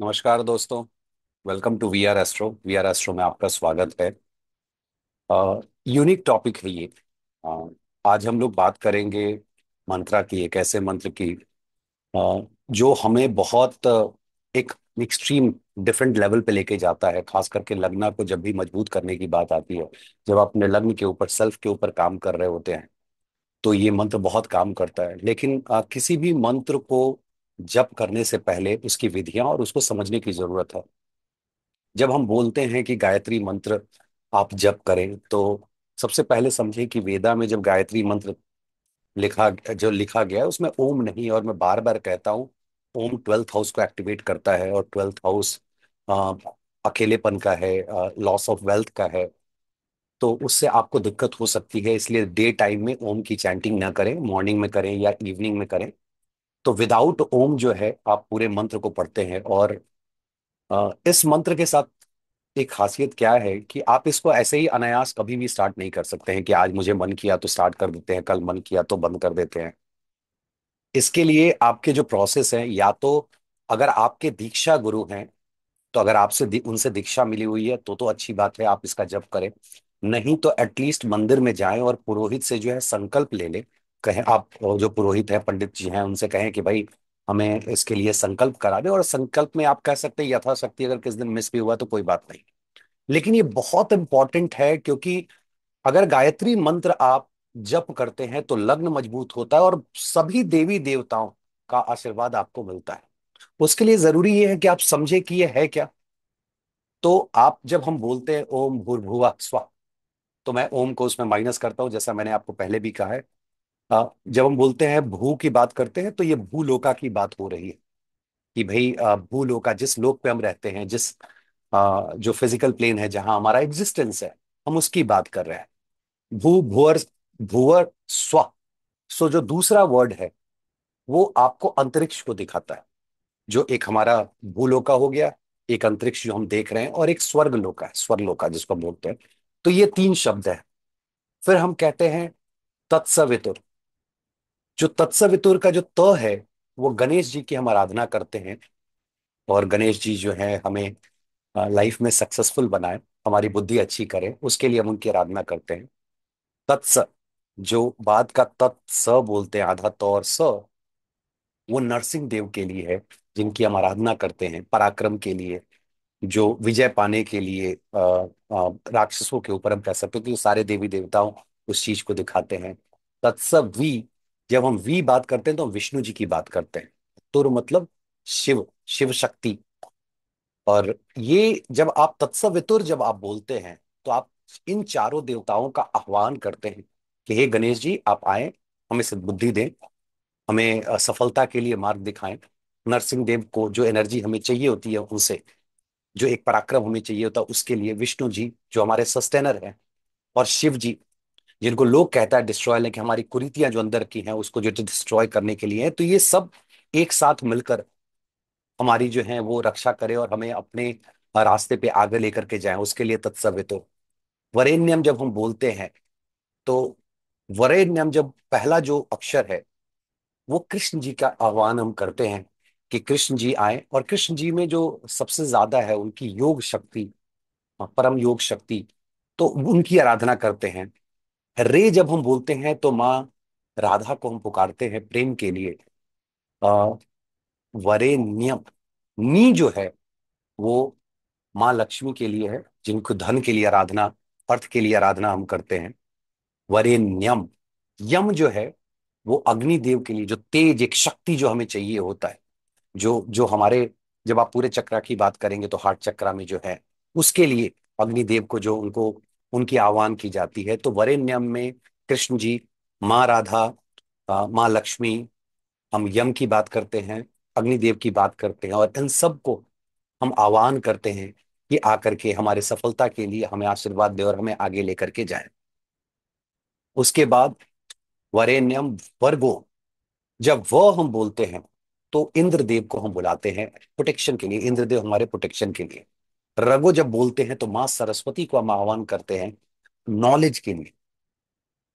नमस्कार दोस्तों welcome to V R Astro V R Astro में आपका स्वागत है यूनिक टॉपिक है ये uh, आज हम लोग बात करेंगे मंत्रा की एक ऐसे मंत्र की uh, जो हमें बहुत uh, एक एक्सट्रीम डिफरेंट लेवल पे लेके जाता है खास करके लगना को जब भी मजबूत करने की बात आती है जब आप अपने लग्न के ऊपर सेल्फ के ऊपर काम कर रहे होते हैं तो ये मंत्र बहुत काम करता है लेकिन आ, किसी भी मंत्र को जप करने से पहले उसकी विधियां और उसको समझने की जरूरत है जब हम बोलते हैं कि गायत्री मंत्र आप जप करें तो सबसे पहले समझे कि वेदा में जब गायत्री मंत्र लिखा जो लिखा गया है उसमें ओम नहीं और मैं बार बार कहता हूँ ओम ट्वेल्थ हाउस को एक्टिवेट करता है और ट्वेल्थ हाउस अकेलेपन का है लॉस ऑफ वेल्थ का है तो उससे आपको दिक्कत हो सकती है इसलिए डे टाइम में ओम की चैंटिंग ना करें मॉर्निंग में करें या इवनिंग में करें तो विदाउट ओम जो है आप पूरे मंत्र को पढ़ते हैं और इस मंत्र के साथ एक खासियत क्या है कि आप इसको ऐसे ही अनायास कभी भी स्टार्ट नहीं कर सकते हैं कि आज मुझे मन किया तो स्टार्ट कर देते हैं कल मन किया तो बंद कर देते हैं इसके लिए आपके जो प्रोसेस है या तो अगर आपके दीक्षा गुरु हैं तो अगर आपसे दि, उनसे दीक्षा मिली हुई है तो तो अच्छी बात है आप इसका जप करें नहीं तो एटलीस्ट मंदिर में जाएं और पुरोहित से जो है संकल्प ले लें कहें आप जो पुरोहित हैं पंडित जी हैं उनसे कहें कि भाई हमें इसके लिए संकल्प करा दे और संकल्प में आप कह सकते हैं यथाशक्ति अगर किस दिन मिस भी हुआ तो कोई बात नहीं लेकिन ये बहुत इंपॉर्टेंट है क्योंकि अगर गायत्री मंत्र आप जप करते हैं तो लग्न मजबूत होता है और सभी देवी देवताओं का आशीर्वाद आपको मिलता है उसके लिए जरूरी ये है कि आप समझे कि यह है क्या तो आप जब हम बोलते हैं ओम भूर्भुवा स्वा तो मैं ओम को उसमें माइनस करता हूं जैसा मैंने आपको पहले भी कहा है जब हम बोलते हैं भू की बात करते हैं तो ये भूलोका की बात हो रही है कि भाई भूलोका जिस लोक पे हम रहते हैं जिस जो फिजिकल प्लेन है जहां हमारा एग्जिस्टेंस है हम उसकी बात कर रहे हैं भू भूअर भूअर स्व सो जो दूसरा वर्ड है वो आपको अंतरिक्ष को दिखाता है जो एक हमारा भूलोका हो गया एक अंतरिक्ष जो हम देख रहे हैं और एक स्वर्ग लोका है स्वर्गलोका जिसको हम बोलते हैं तो ये तीन शब्द है फिर हम कहते हैं तत्सवितुर जो तत्सवितुर का जो त तो है वो गणेश जी की हम आराधना करते हैं और गणेश जी जो है हमें लाइफ में सक्सेसफुल बनाए हमारी बुद्धि अच्छी करें उसके लिए हम उनकी आराधना करते हैं तत्स जो बाद का तत्स बोलते हैं आधा तो और स वो नरसिंह देव के लिए है जिनकी हम आराधना करते हैं पराक्रम के लिए जो विजय पाने के लिए आ, आ, राक्षसों के ऊपर हम कह सकते हैं क्योंकि सारे देवी देवताओं उस चीज को दिखाते हैं तत्सव वी जब हम वी बात करते हैं तो हम विष्णु जी की बात करते हैं तुर तो मतलब शिव शिव शक्ति और ये जब आप तत्सवितुर जब आप बोलते हैं तो आप इन चारों देवताओं का आह्वान करते हैं कि हे गणेश जी आप आए हमें सदबुद्धि दें हमें सफलता के लिए मार्ग दिखाएं नरसिंह देव को जो एनर्जी हमें चाहिए होती है उनसे जो एक पराक्रम हमें चाहिए होता है उसके लिए विष्णु जी जो हमारे सस्टेनर हैं और शिव जी जिनको लोग कहता है डिस्ट्रॉय लेकिन हमारी कुरीतियां जो अंदर की हैं उसको जो डिस्ट्रॉय करने के लिए है तो ये सब एक साथ मिलकर हमारी जो है वो रक्षा करे और हमें अपने रास्ते पे आगे लेकर के जाए उसके लिए तत्सवितो वरेण्यम जब हम बोलते हैं तो वरेण्यम जब पहला जो अक्षर है वो कृष्ण जी का आह्वान हम करते हैं कि कृष्ण जी आए और कृष्ण जी में जो सबसे ज्यादा है उनकी योग शक्ति हाँ, परम योग शक्ति तो उनकी आराधना करते हैं रे जब हम बोलते हैं तो माँ राधा को हम पुकारते हैं प्रेम के लिए आ, वरे नियम नी जो है वो माँ लक्ष्मी के लिए है जिनको धन के लिए आराधना अर्थ के लिए आराधना हम करते हैं वरे नियम यम जो है वो अग्निदेव के लिए जो तेज एक शक्ति जो हमें चाहिए होता है जो जो हमारे जब आप पूरे चक्रा की बात करेंगे तो हार्ट चक्रा में जो है उसके लिए अग्निदेव को जो उनको उनकी आह्वान की जाती है तो वरेण्यम में कृष्ण जी माँ राधा माँ लक्ष्मी हम यम की बात करते हैं अग्निदेव की बात करते हैं और इन सब को हम आह्वान करते हैं कि आकर के हमारे सफलता के लिए हमें आशीर्वाद दे और हमें आगे लेकर के जाए उसके बाद वरेण्यम वर्गो जब वह हम बोलते हैं तो इंद्रदेव को हम बुलाते हैं प्रोटेक्शन के लिए इंद्रदेव हमारे प्रोटेक्शन के लिए रघु जब बोलते हैं तो मां सरस्वती को हम आह्वान करते हैं नॉलेज के लिए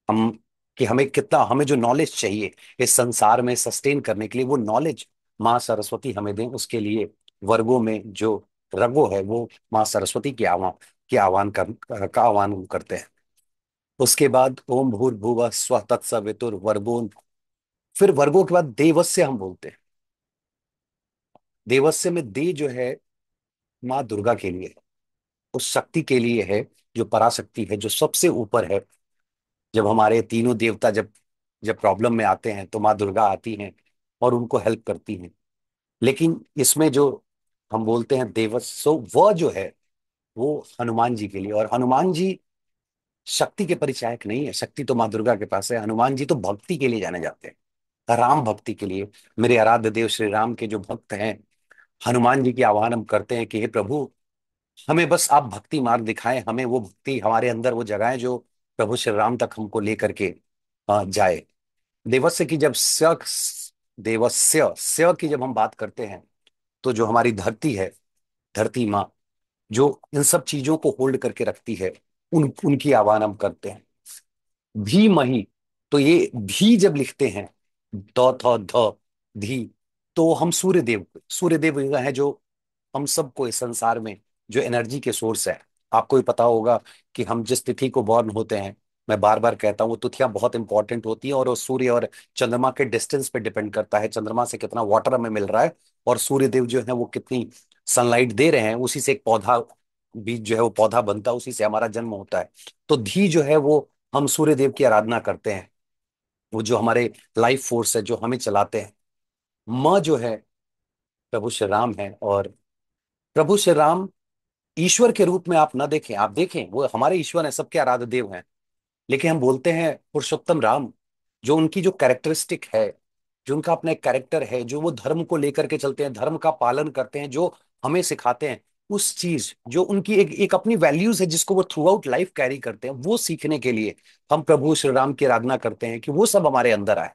हम कि हमें कितना हमें जो नॉलेज चाहिए इस संसार में सस्टेन करने के लिए वो नॉलेज माँ सरस्वती हमें दें उसके लिए वर्गों में जो रगो है वो माँ सरस्वती के आह्वान के आह्वान कर का आह्वान करते हैं उसके बाद ओम भूर्भुव स्व तत्सवितुर वर्गोन फिर वर्गों के बाद देवस्य हम बोलते हैं देवस्य में दे जो है माँ दुर्गा के लिए है उस शक्ति के लिए है जो पराशक्ति है जो सबसे ऊपर है जब हमारे तीनों देवता जब जब प्रॉब्लम में आते हैं तो माँ दुर्गा आती हैं और उनको हेल्प करती हैं लेकिन इसमें जो हम बोलते हैं देवस सो वह जो है वो हनुमान जी के लिए और हनुमान जी शक्ति के परिचायक नहीं है शक्ति तो माँ दुर्गा के पास है हनुमान जी तो भक्ति के लिए जाने जाते हैं राम भक्ति के लिए मेरे आराध्य देव श्री राम के जो भक्त हैं हनुमान जी की आह्वान हम करते हैं कि हे प्रभु हमें बस आप भक्ति मार्ग दिखाएं हमें वो भक्ति हमारे अंदर वो जगाएं जो प्रभु श्री राम तक हमको लेकर के जाए देवस्य की जब देवस्य स्य की जब हम बात करते हैं तो जो हमारी धरती है धरती माँ जो इन सब चीजों को होल्ड करके रखती है उन उनकी आह्वान हम करते हैं भी मही तो ये भी जब लिखते हैं ध धी तो हम सूर्य देव सूर्य देव है जो हम सबको इस संसार में जो एनर्जी के सोर्स है आपको भी पता होगा कि हम जिस तिथि को बॉर्न होते हैं मैं बार बार कहता हूँ वो तिथियां बहुत इंपॉर्टेंट होती है और वो सूर्य और चंद्रमा के डिस्टेंस पे डिपेंड करता है चंद्रमा से कितना वाटर हमें मिल रहा है और सूर्य देव जो है वो कितनी सनलाइट दे रहे हैं उसी से एक पौधा बीज जो है वो पौधा बनता है उसी से हमारा जन्म होता है तो धी जो है वो हम सूर्य देव की आराधना करते हैं वो जो हमारे लाइफ फोर्स है जो हमें चलाते हैं माँ जो है प्रभु श्री राम है और प्रभु श्री राम ईश्वर के रूप में आप ना देखें आप देखें वो हमारे ईश्वर हैं सबके आराध्य देव हैं लेकिन हम बोलते हैं पुरुषोत्तम राम जो उनकी जो कैरेक्टरिस्टिक है जो उनका अपना एक कैरेक्टर है जो वो धर्म को लेकर के चलते हैं धर्म का पालन करते हैं जो हमें सिखाते हैं उस चीज जो उनकी एक एक अपनी वैल्यूज है जिसको वो थ्रू आउट लाइफ कैरी करते हैं वो सीखने के लिए हम प्रभु श्री राम की आराधना करते हैं कि वो सब हमारे अंदर आए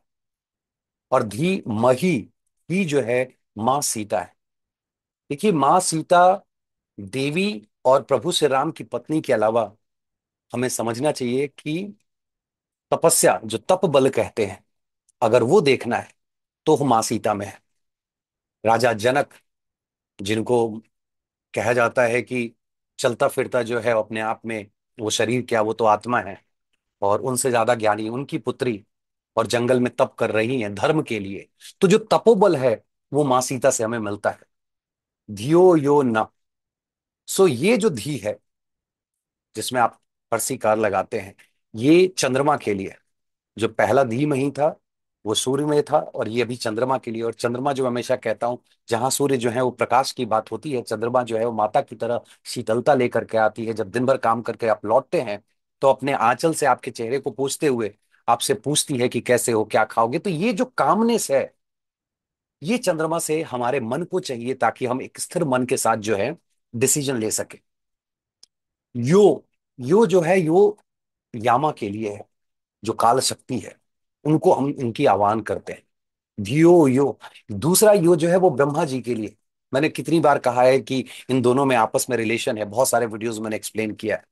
और धी मही ही जो है माँ सीता है देखिए माँ सीता देवी और प्रभु श्री राम की पत्नी के अलावा हमें समझना चाहिए कि तपस्या जो तप बल कहते हैं अगर वो देखना है तो माँ सीता में है राजा जनक जिनको कहा जाता है कि चलता फिरता जो है अपने आप में वो शरीर क्या वो तो आत्मा है और उनसे ज्यादा ज्ञानी उनकी पुत्री और जंगल में तप कर रही हैं धर्म के लिए तो जो तपोबल है वो मां सीता से हमें मिलता है धियो यो न सो ये जो धी है जिसमें आप फर्सी कार लगाते हैं ये चंद्रमा के लिए जो पहला धी मही था वो सूर्य में था और ये अभी चंद्रमा के लिए और चंद्रमा जो हमेशा कहता हूं जहां सूर्य जो है वो प्रकाश की बात होती है चंद्रमा जो है वो माता की तरह शीतलता लेकर के आती है जब दिन भर काम करके आप लौटते हैं तो अपने आंचल से आपके चेहरे को पूछते हुए आपसे पूछती है कि कैसे हो क्या खाओगे तो ये जो कामनेस है ये चंद्रमा से हमारे मन को चाहिए ताकि हम एक स्थिर मन के साथ जो है डिसीजन ले सके यो यो जो है यो यामा के लिए है जो काल शक्ति है उनको हम इनकी आह्वान करते हैं यो यो दूसरा यो जो है वो ब्रह्मा जी के लिए मैंने कितनी बार कहा है कि इन दोनों में आपस में रिलेशन है बहुत सारे वीडियोस मैंने एक्सप्लेन किया है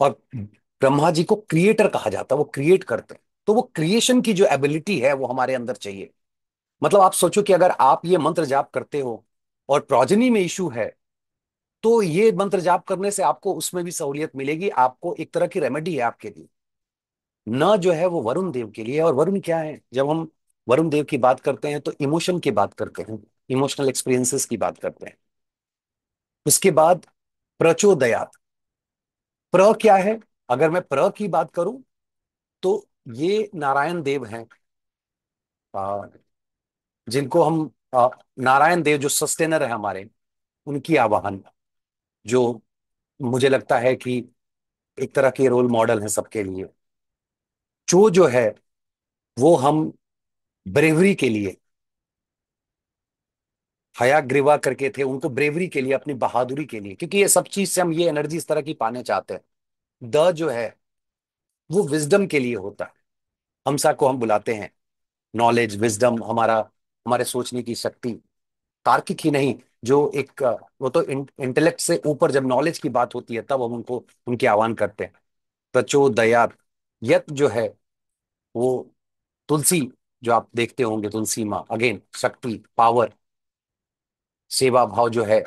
और ब्रह्मा जी को क्रिएटर कहा जाता है वो क्रिएट करते हैं तो वो क्रिएशन की जो एबिलिटी है वो हमारे अंदर चाहिए मतलब आप सोचो कि अगर आप ये मंत्र जाप करते हो और प्रोजनी में इशू है तो ये मंत्र जाप करने से आपको उसमें भी सहूलियत मिलेगी आपको एक तरह की रेमेडी है आपके लिए न जो है वो वरुण देव के लिए और वरुण क्या है जब हम वरुण देव की बात करते हैं तो इमोशन की बात करते हैं इमोशनल एक्सपीरियंसेस की बात करते हैं उसके बाद प्रचोदयात प्र क्या है अगर मैं प्र की बात करूं तो ये नारायण देव हैं जिनको हम नारायण देव जो सस्टेनर है हमारे उनकी आवाहन जो मुझे लगता है कि एक तरह के रोल मॉडल है सबके लिए चो जो है वो हम ब्रेवरी के लिए हया ग्रीवा करके थे उनको ब्रेवरी के लिए अपनी बहादुरी के लिए क्योंकि ये सब चीज से हम ये एनर्जी इस तरह की पाने चाहते हैं द जो है वो विजडम के लिए होता है हमसा को हम बुलाते हैं नॉलेज विजडम हमारा हमारे सोचने की शक्ति तार्किक ही नहीं जो एक वो तो इंटेलेक्ट से ऊपर जब नॉलेज की बात होती है तब हम उनको उनके आह्वान करते हैं दया यत जो है वो तुलसी जो आप देखते होंगे तुलसी माँ अगेन शक्ति पावर सेवा भाव जो है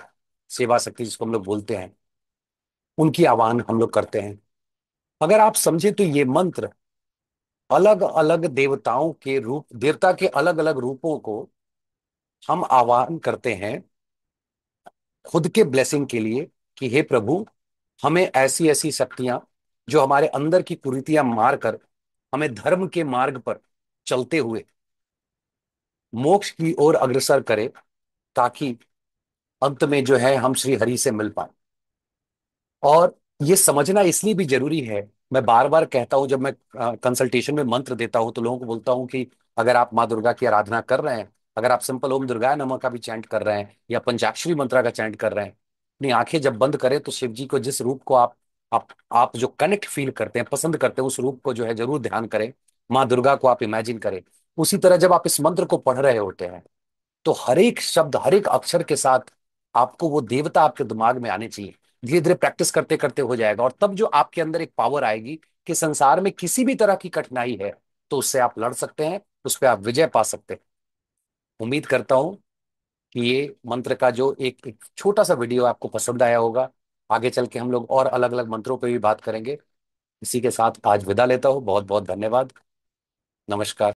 सेवा शक्ति जिसको हम लोग बोलते हैं उनकी आह्वान हम लोग करते हैं अगर आप समझे तो ये मंत्र अलग अलग देवताओं के रूप देवता के अलग अलग रूपों को हम आह्वान करते हैं खुद के ब्लेसिंग के लिए कि हे प्रभु हमें ऐसी ऐसी शक्तियां जो हमारे अंदर की कुरीतियां मारकर हमें धर्म के मार्ग पर चलते हुए मोक्ष की ओर अग्रसर करे ताकि अंत में जो है हम श्री हरि से मिल पाए और ये समझना इसलिए भी जरूरी है मैं बार बार कहता हूं जब मैं कंसल्टेशन में मंत्र देता हूं तो लोगों को बोलता हूं कि अगर आप माँ दुर्गा की आराधना कर रहे हैं अगर आप सिंपल ओम दुर्गा नमः का भी चैंट कर रहे हैं या पंचाक्षरी मंत्रा का चैंट कर रहे हैं अपनी आंखें जब बंद करें तो शिव जी को जिस रूप को आप आप आप जो कनेक्ट फील करते हैं पसंद करते हैं उस रूप को जो है जरूर ध्यान करें माँ दुर्गा को आप इमेजिन करें उसी तरह जब आप इस मंत्र को पढ़ रहे होते हैं तो हर एक शब्द हर एक अक्षर के साथ आपको वो देवता आपके दिमाग में आने चाहिए धीरे धीरे प्रैक्टिस करते करते हो जाएगा और तब जो आपके अंदर एक पावर आएगी कि संसार में किसी भी तरह की कठिनाई है तो उससे आप लड़ सकते हैं उस पर आप विजय पा सकते हैं उम्मीद करता हूं कि ये मंत्र का जो एक, एक छोटा सा वीडियो आपको पसंद आया होगा आगे चल के हम लोग और अलग अलग मंत्रों पर भी बात करेंगे इसी के साथ आज विदा लेता हूं बहुत बहुत धन्यवाद नमस्कार